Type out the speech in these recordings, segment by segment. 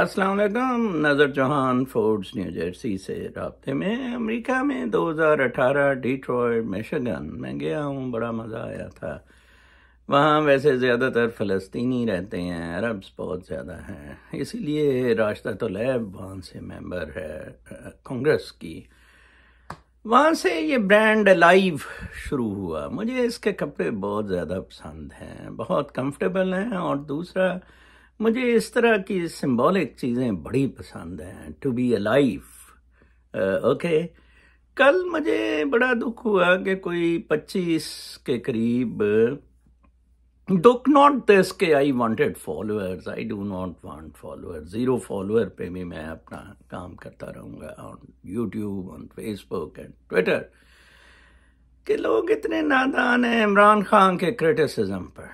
असलम नज़र जहान Fords new Jersey से रबते में अमेरिका में 2018 डिट्रॉयड मिशिगन मैं गया हूँ बड़ा मज़ा आया था वहाँ वैसे ज़्यादातर फ़लस्तीनी रहते हैं अरब्स बहुत ज़्यादा हैं इसीलिए राश्ता तो लैब वहाँ से मेंबर है कांग्रेस की वहाँ से ये ब्रांड लाइव शुरू हुआ मुझे इसके कपड़े बहुत ज़्यादा पसंद हैं बहुत कंफर्टेबल हैं और दूसरा मुझे इस तरह की सिंबॉलिक चीज़ें बड़ी पसंद हैं to be a life okay कल मुझे बड़ा दुख हुआ कि कोई पच्चीस के करीब दुख नॉट दिस के I wanted followers I do not want followers zero follower पे भी मैं अपना काम करता रहूँगा on YouTube on Facebook and Twitter कि लोग इतने नादान हैं इमरान खान के क्रिटिसिज्म पर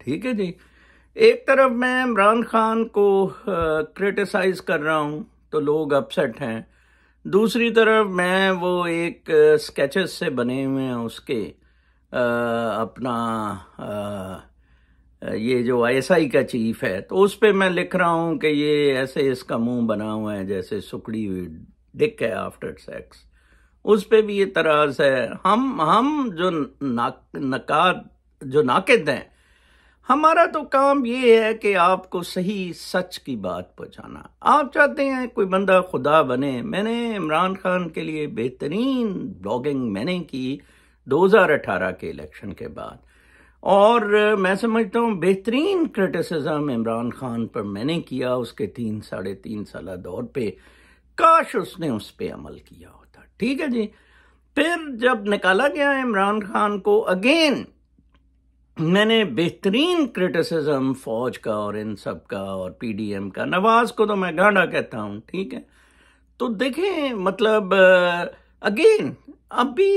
ठीक है जी एक तरफ मैं इमरान खान को क्रिटिसाइज कर रहा हूँ तो लोग अपसेट हैं दूसरी तरफ मैं वो एक स्केचेस से बने हुए हैं उसके आ, अपना आ, ये जो आईएसआई का चीफ है तो उस पर मैं लिख रहा हूँ कि ये ऐसे इसका मुंह बना हुआ है जैसे सुकड़ी हुई डिक है आफ्टर सेक्स उस पर भी ये तराज है हम हम जो नाक नकाद जो नाकद हैं हमारा तो काम ये है कि आपको सही सच की बात पहुंचाना आप चाहते हैं कोई बंदा खुदा बने मैंने इमरान खान के लिए बेहतरीन ब्लॉगिंग मैंने की 2018 के इलेक्शन के बाद और मैं समझता हूँ बेहतरीन क्रिटिसिज्म इमरान खान पर मैंने किया उसके तीन साढ़े तीन साल दौर पे काश उसने उस पर अमल किया होता ठीक है जी फिर जब निकाला गया इमरान खान को अगेन मैंने बेहतरीन क्रिटिसिज्म फौज का और इन सब का और पीडीएम का नवाज को तो मैं गांडा कहता हूँ ठीक है तो देखें मतलब अगेन अब भी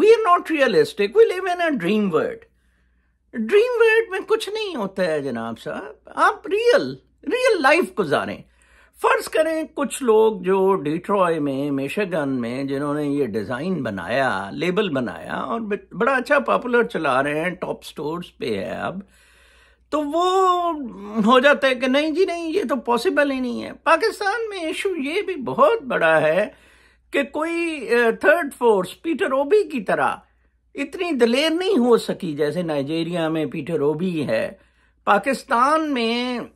we are not realistic we live in a dream world dream world में कुछ नहीं होता है जनाब साहब आप रियल रियल लाइफ गुजारें फर्ज करें कुछ लोग जो डिट्रॉय में मिशिगन में जिन्होंने ये डिज़ाइन बनाया लेबल बनाया और बड़ा अच्छा पॉपुलर चला रहे हैं टॉप स्टोर्स पे है अब तो वो हो जाता है कि नहीं जी नहीं ये तो पॉसिबल ही नहीं है पाकिस्तान में इशू ये भी बहुत बड़ा है कि कोई थर्ड फोर्स पीटर ओबी की तरह इतनी दलेर नहीं हो सकी जैसे नाइजेरिया में पीटर ओबी है पाकिस्तान में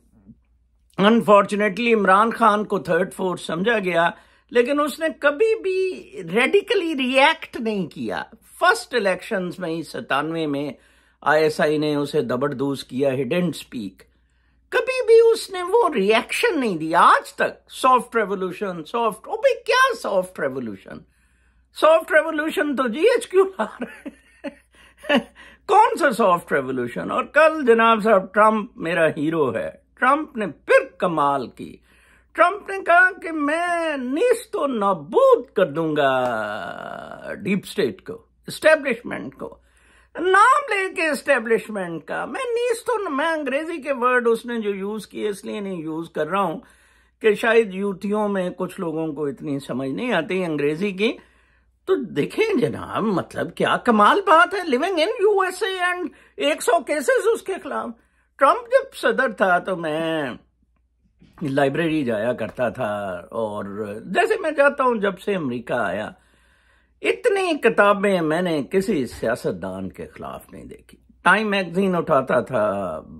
अनफॉर्चुनेटली इमरान खान को थर्ड फोर्स समझा गया लेकिन उसने कभी भी रेडिकली रिएक्ट नहीं किया फर्स्ट इलेक्शंस में ही सतानवे में आईएसआई ने उसे दबड़दूस किया हिडन स्पीक कभी भी उसने वो रिएक्शन नहीं दिया आज तक सॉफ्ट रेवोल्यूशन सॉफ्ट ओ भाई क्या सॉफ्ट रेवोल्यूशन सॉफ्ट रेवोल्यूशन तो जी एच क्यू आर कौन सा सॉफ्ट रेवोल्यूशन और कल जनाब साहब ट्रंप मेरा हीरो है ट्रंप ने फिर कमाल की ट्रंप ने कहा कि मैं नीस तो नबूद कर दूंगा डीप स्टेट को इस्टेब्लिशमेंट को नाम लेके स्टेब्लिशमेंट का मैं नीस तो मैं अंग्रेजी के वर्ड उसने जो यूज किए इसलिए नहीं यूज कर रहा हूं कि शायद युवतियों में कुछ लोगों को इतनी समझ नहीं आती अंग्रेजी की तो देखें जनाब मतलब क्या कमाल बात है living in USA and 100 cases उसके खिलाफ ट्रंप जब सदर था तो मैं लाइब्रेरी जाया करता था और जैसे मैं जाता हूँ जब से अमेरिका आया इतनी किताबें मैंने किसी सियासतदान के खिलाफ नहीं देखी टाइम मैगजीन उठाता था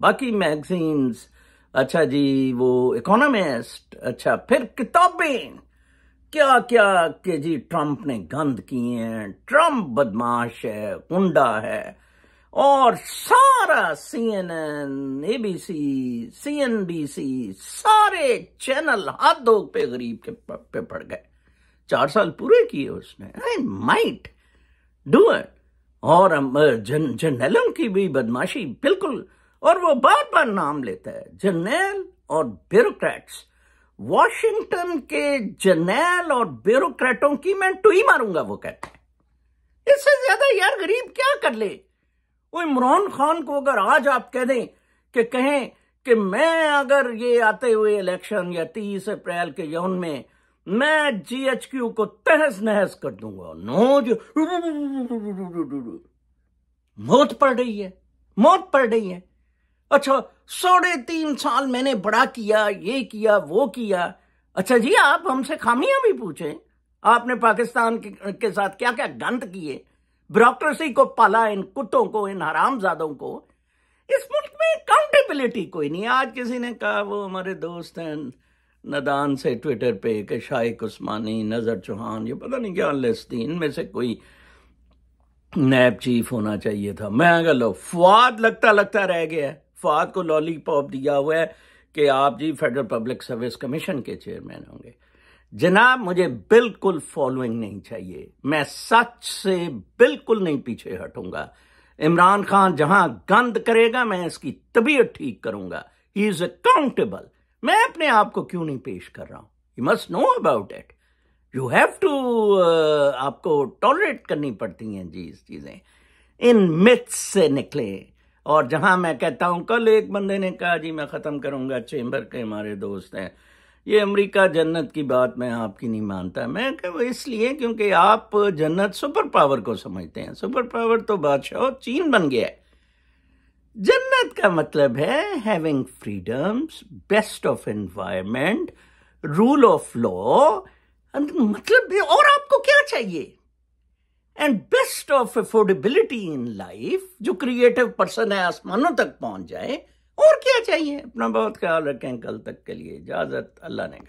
बाकी मैगजीन्स अच्छा जी वो इकोनॉमिस्ट अच्छा फिर किताबें क्या क्या के जी ट्रंप ने गंद किए हैं ट्रंप बदमाश है गुंडा है और सारा C N N ABC C N B C channel चैनल हाथ धो पे गरीब के पे पड़ गए चार साल पूरे किए उसने आई माइट डू इट और जन जनरलों की भी बदमाशी बिल्कुल और वो बार बार नाम लेता है जनरल और ब्यूरोक्रेट्स वॉशिंगटन के जनरल और ब्यूरोक्रेटों की मैं टू ही मारूंगा वो कहते हैं इससे ज्यादा यार गरीब क्या कर ले वो इमरान खान को अगर आज आप कह दें कि कहें कि मैं अगर ये आते हुए इलेक्शन या तीस अप्रैल के यौन में मैं जीएचक्यू को तहस नहस कर दूंगा नोज मौत पड़ रही है मौत पड़ रही है अच्छा साढ़े तीन साल मैंने बड़ा किया ये किया वो किया अच्छा जी आप हमसे खामियां भी पूछें आपने पाकिस्तान के, के साथ क्या क्या गंत किए ब्रोक्रेसी को पाला इन कुत्तों को इन हरामजादों को इस मुल्क में अकाउंटेबिलिटी कोई नहीं आज किसी ने कहा वो हमारे दोस्त हैं नदान से ट्विटर पे के शाहिक उस्मानी नज़र चौहान ये पता नहीं क्या लिस्ट थी इनमें से कोई नैब चीफ होना चाहिए था मैं कह लो फवाद लगता लगता रह गया है फवाद को लॉलीपॉप दिया हुआ है कि आप जी फेडरल पब्लिक सर्विस कमीशन के चेयरमैन होंगे जनाब मुझे बिल्कुल फॉलोइंग नहीं चाहिए मैं सच से बिल्कुल नहीं पीछे हटूंगा इमरान खान जहां गंद करेगा मैं इसकी तबीयत ठीक करूंगा ही इज अकाउंटेबल मैं अपने आप को क्यों नहीं पेश कर रहा हूं you must know about it you have to आपको टॉलरेट करनी पड़ती हैं जी इस चीजें इन मिथ्स से निकले और जहां मैं कहता हूं कल एक बंदे ने कहा जी मैं खत्म करूंगा चेंबर के हमारे दोस्त हैं ये अमेरिका जन्नत की बात मैं आपकी नहीं मानता मैं इसलिए क्योंकि आप जन्नत सुपर पावर को समझते हैं सुपर पावर तो बादशाह चीन बन गया है जन्नत का मतलब है having freedoms best of environment rule of law मतलब और आपको क्या चाहिए and best of affordability in life जो क्रिएटिव पर्सन है आसमानों तक पहुंच जाए और क्या चाहिए अपना बहुत ख्याल रखें कल तक के लिए इजाज़त अल्लाह ने